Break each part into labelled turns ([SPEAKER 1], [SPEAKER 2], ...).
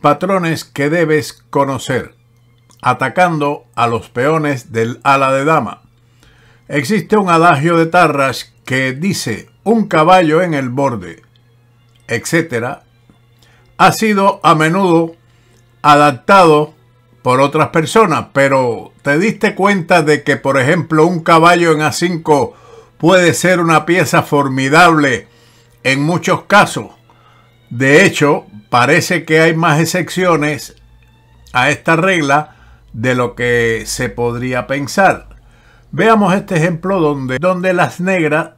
[SPEAKER 1] Patrones que debes conocer. Atacando a los peones del ala de dama. Existe un adagio de Tarras que dice un caballo en el borde, etcétera Ha sido a menudo adaptado por otras personas, pero ¿te diste cuenta de que, por ejemplo, un caballo en A5 puede ser una pieza formidable en muchos casos? De hecho, parece que hay más excepciones a esta regla de lo que se podría pensar. Veamos este ejemplo donde, donde las negras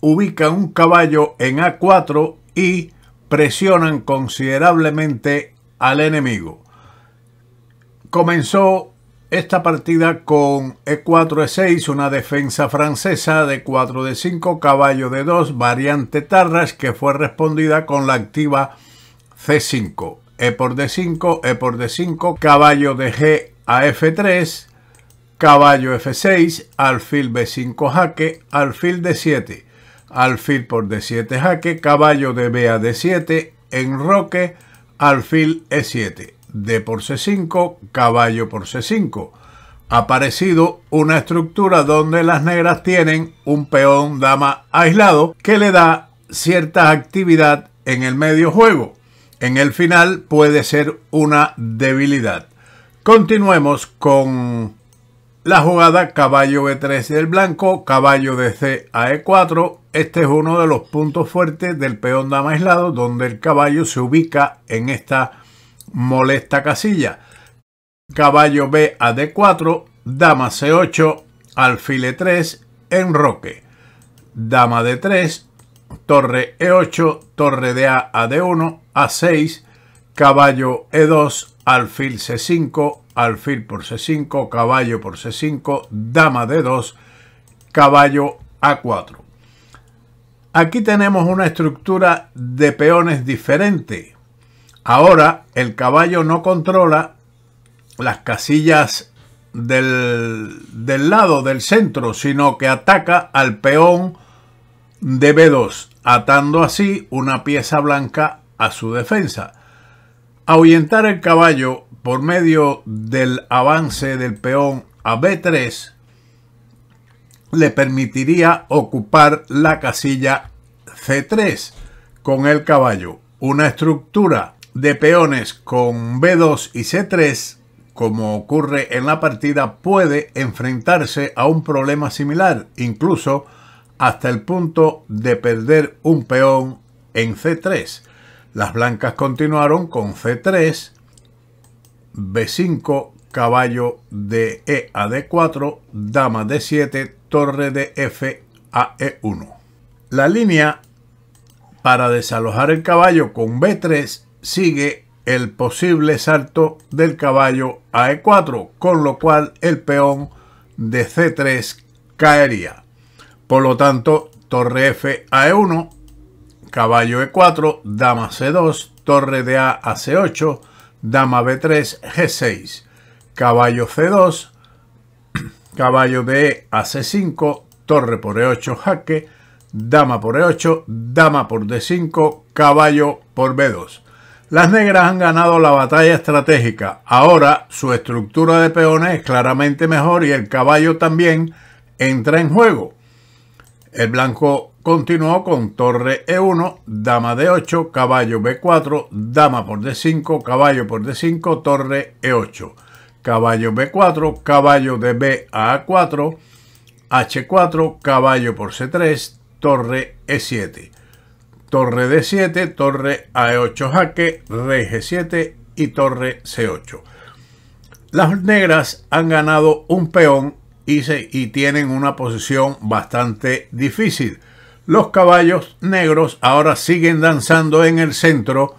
[SPEAKER 1] ubican un caballo en A4 y presionan considerablemente al enemigo. Comenzó esta partida con E4, E6, una defensa francesa de 4 de 5, caballo de 2, variante Tarras, que fue respondida con la activa C5, E por D5, E por D5, caballo de G a F3, caballo F6, alfil B5 jaque, alfil D7, alfil por D7 jaque, caballo de B a D7, enroque, alfil E7, D por C5, caballo por C5. Ha aparecido una estructura donde las negras tienen un peón dama aislado que le da cierta actividad en el medio juego en el final puede ser una debilidad. Continuemos con la jugada caballo B3 e del blanco, caballo de C a E4. Este es uno de los puntos fuertes del peón dama aislado donde el caballo se ubica en esta molesta casilla. Caballo B a D4, dama C8, alfil E3, enroque. Dama D3, torre E8, torre de A a D1, A6, caballo E2, alfil C5, alfil por C5, caballo por C5, dama D2, caballo A4. Aquí tenemos una estructura de peones diferente. Ahora el caballo no controla las casillas del, del lado del centro, sino que ataca al peón de B2, atando así una pieza blanca a su defensa. Ahuyentar el caballo por medio del avance del peón a B3 le permitiría ocupar la casilla C3 con el caballo. Una estructura de peones con B2 y C3, como ocurre en la partida, puede enfrentarse a un problema similar, incluso hasta el punto de perder un peón en C3. Las blancas continuaron con C3, B5, caballo de E a D4, dama D7, torre de F a E1. La línea para desalojar el caballo con B3 sigue el posible salto del caballo a E4, con lo cual el peón de C3 caería. Por lo tanto, torre F a E1, caballo E4, dama C2, torre de A a C8, dama B3, G6, caballo C2, caballo de E a C5, torre por E8 jaque, dama por E8, dama por D5, caballo por B2. Las negras han ganado la batalla estratégica. Ahora su estructura de peones es claramente mejor y el caballo también entra en juego. El blanco continuó con torre E1, dama D8, caballo B4, dama por D5, caballo por D5, torre E8, caballo B4, caballo de B a A4, H4, caballo por C3, torre E7, torre D7, torre A8 jaque, rey G7 y torre C8. Las negras han ganado un peón y, tienen una posición bastante difícil. Los caballos negros ahora siguen danzando en el centro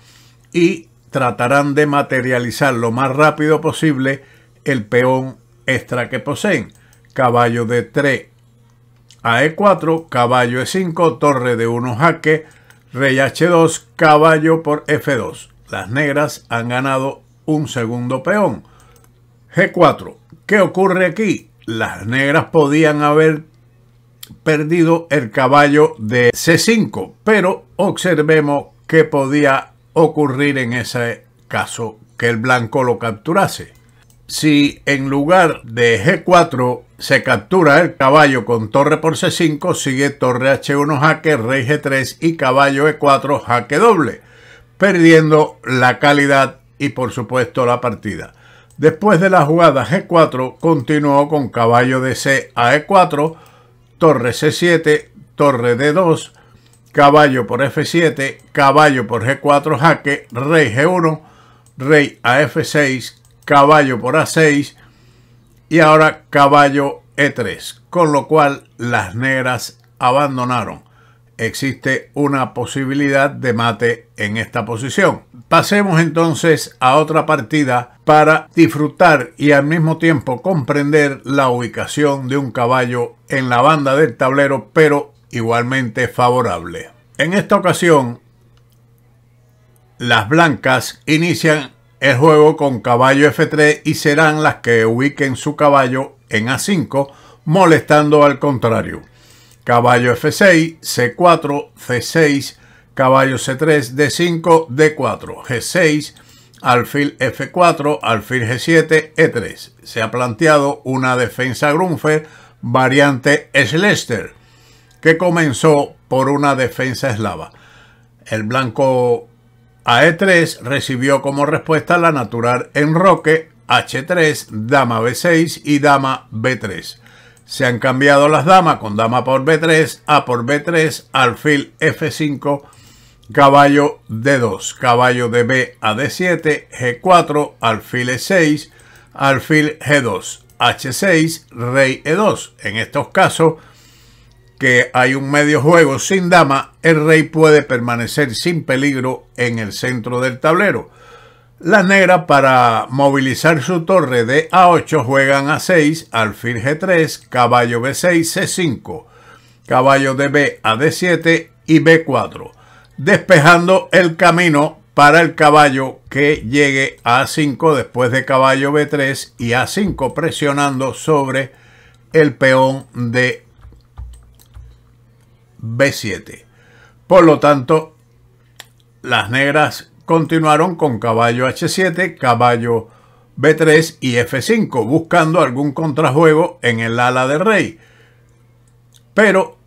[SPEAKER 1] y tratarán de materializar lo más rápido posible el peón extra que poseen. Caballo de 3 a E4, caballo E5, torre de 1 jaque, rey H2, caballo por F2. Las negras han ganado un segundo peón. G4. ¿Qué ocurre aquí? las negras podían haber perdido el caballo de C5, pero observemos que podía ocurrir en ese caso que el blanco lo capturase. Si en lugar de G4 se captura el caballo con torre por C5, sigue torre H1 jaque, rey G3 y caballo E4 jaque doble, perdiendo la calidad y por supuesto la partida. Después de la jugada G4, continuó con caballo de C a E4, torre C7, torre D2, caballo por F7, caballo por G4 jaque, rey G1, rey a F6, caballo por A6 y ahora caballo E3, con lo cual las negras abandonaron. Existe una posibilidad de mate en esta posición. Pasemos entonces a otra partida para disfrutar y al mismo tiempo comprender la ubicación de un caballo en la banda del tablero, pero igualmente favorable. En esta ocasión, las blancas inician el juego con caballo F3 y serán las que ubiquen su caballo en A5, molestando al contrario. Caballo F6, C4, C6, caballo C3, D5, D4, G6, alfil F4, alfil G7, E3. Se ha planteado una defensa Grunfer, variante Schlechter que comenzó por una defensa eslava. El blanco a E3 recibió como respuesta la natural enroque H3, dama B6 y dama B3. Se han cambiado las damas con dama por B3, A por B3, alfil F5, caballo D2, caballo de B a D7, G4, alfil E6, alfil G2, H6, rey E2. En estos casos que hay un medio juego sin dama, el rey puede permanecer sin peligro en el centro del tablero. Las negras para movilizar su torre de A8 juegan A6, alfil G3, caballo B6, C5, caballo de B a D7 y B4 despejando el camino para el caballo que llegue a A5 después de caballo B3 y A5 presionando sobre el peón de B7. Por lo tanto, las negras continuaron con caballo H7, caballo B3 y F5 buscando algún contrajuego en el ala del rey. Pero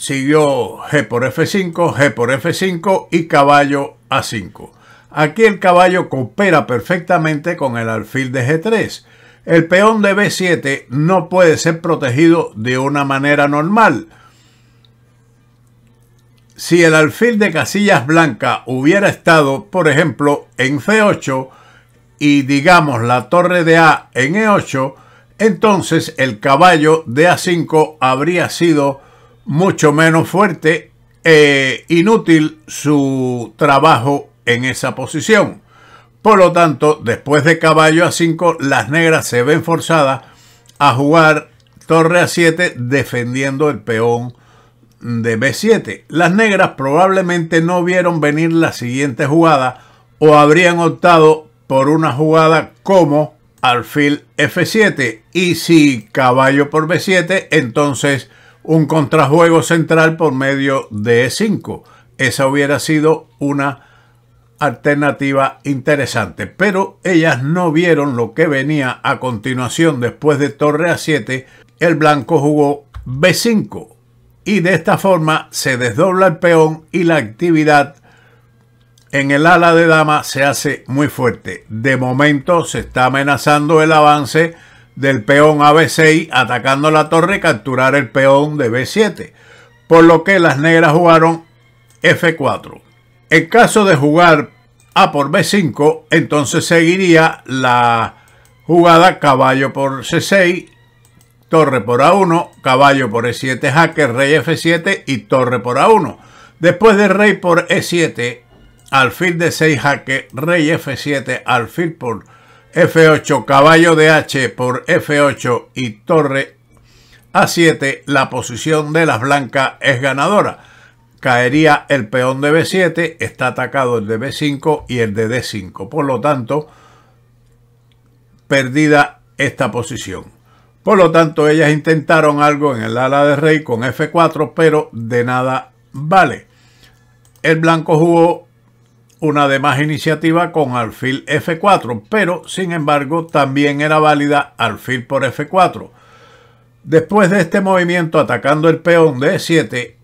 [SPEAKER 1] siguió G por F5, G por F5 y caballo A5. Aquí el caballo coopera perfectamente con el alfil de G3. El peón de B7 no puede ser protegido de una manera normal. Si el alfil de casillas blancas hubiera estado, por ejemplo, en c 8 y digamos la torre de A en E8, entonces el caballo de A5 habría sido mucho menos fuerte e inútil su trabajo en esa posición. Por lo tanto, después de caballo a 5, las negras se ven forzadas a jugar torre a 7 defendiendo el peón de B7. Las negras probablemente no vieron venir la siguiente jugada o habrían optado por una jugada como alfil F7 y si caballo por B7, entonces un contrajuego central por medio de E5. Esa hubiera sido una alternativa interesante, pero ellas no vieron lo que venía a continuación después de torre a 7, el blanco jugó B5 y de esta forma se desdobla el peón y la actividad en el ala de dama se hace muy fuerte. De momento se está amenazando el avance del peón a B6 atacando la torre y capturar el peón de B7, por lo que las negras jugaron F4. En caso de jugar A por B5, entonces seguiría la jugada caballo por C6, torre por A1, caballo por E7, jaque, rey F7 y torre por A1. Después de rey por E7, alfil de 6 jaque, rey F7, alfil por F8 caballo de H por F8 y torre A7, la posición de las blancas es ganadora. Caería el peón de B7, está atacado el de B5 y el de D5. Por lo tanto, perdida esta posición. Por lo tanto, ellas intentaron algo en el ala de rey con F4, pero de nada vale. El blanco jugó una de más iniciativa con alfil F4, pero sin embargo también era válida alfil por F4. Después de este movimiento atacando el peón de 7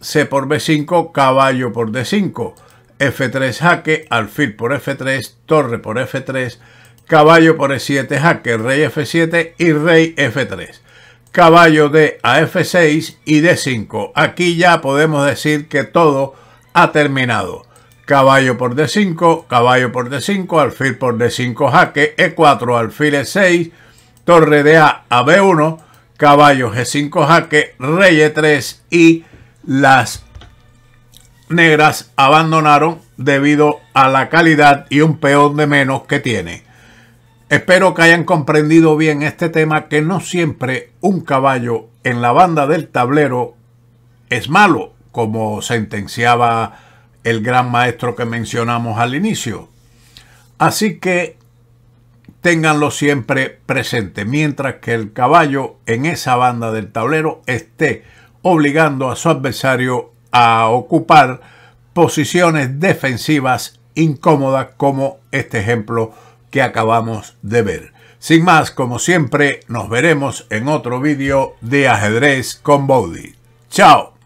[SPEAKER 1] C por B5, caballo por D5, F3 jaque, alfil por F3, torre por F3, caballo por E7 jaque, rey F7 y rey F3. Caballo de a F6 y D5. Aquí ya podemos decir que todo ha terminado caballo por d5, caballo por d5, alfil por d5 jaque, e4, alfil e6, torre de a a b1, caballo g5 jaque, rey e3 y las negras abandonaron debido a la calidad y un peón de menos que tiene. Espero que hayan comprendido bien este tema que no siempre un caballo en la banda del tablero es malo, como sentenciaba el gran maestro que mencionamos al inicio. Así que ténganlo siempre presente, mientras que el caballo en esa banda del tablero esté obligando a su adversario a ocupar posiciones defensivas incómodas como este ejemplo que acabamos de ver. Sin más, como siempre, nos veremos en otro vídeo de ajedrez con Boudy. ¡Chao!